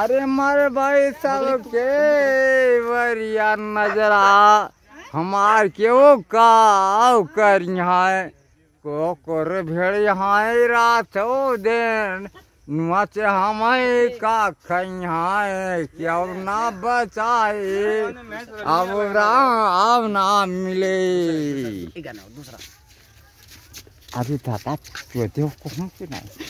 अरे मारे भाई साहब तो- के तो- वरिया नजरा हमार के वो काव कर यहाँ को कर भेड़ यहाँ रात हो दिन नुआच हमारे का खाए क्या ना बचाए अब अब ना मिले अभी दादा चोते हो कौन नहीं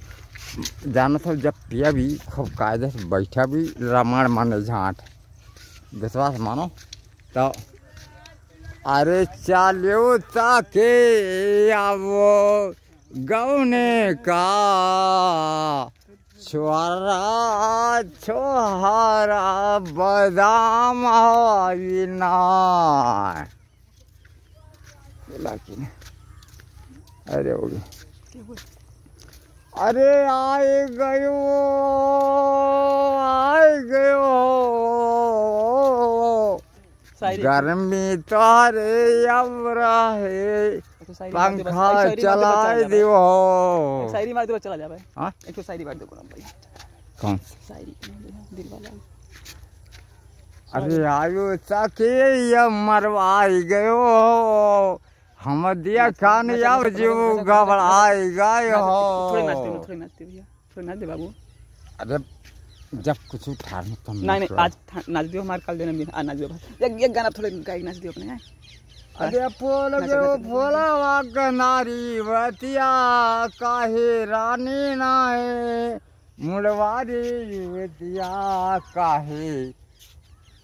जाना था जब पिया भी खूब कायदे से बैठा भी रामायण माने झाँट विश्वास मानो तो अरे चालो ताके आवो गौने का छोरा छोहरा बदाम ना अरे अरे आए गयो आए गयो गर्मी तो अरे अमरा तो है पंखा चला दियो शायरी मार दो चला जा भाई हां एक तो शायरी मार दो गुलाम भाई कौन शायरी दिल वाला अरे आयो सखी ये मरवाई गयो हम दिया कान यार जो तो घबराएगा हो थोड़ी नाचती हूं थोड़ी नाचती हूं भैया थोड़ी नाच दे बाबू अरे जब कुछ उठा तुम तो नहीं नहीं आज नाच दियो हमारे कल देना बिना नाच दियो बस एक गाना थोड़े गाई नाच दियो अपने अरे पोल के भोला का नारी वतिया काहे रानी ना है मुड़वारी वतिया काहे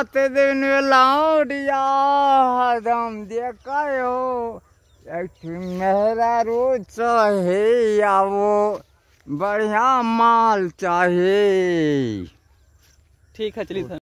रात दिन लाउडिया हरदम देखो मेहरा रोज चाहे आवो बढ़िया माल चाहे ठीक है चलिए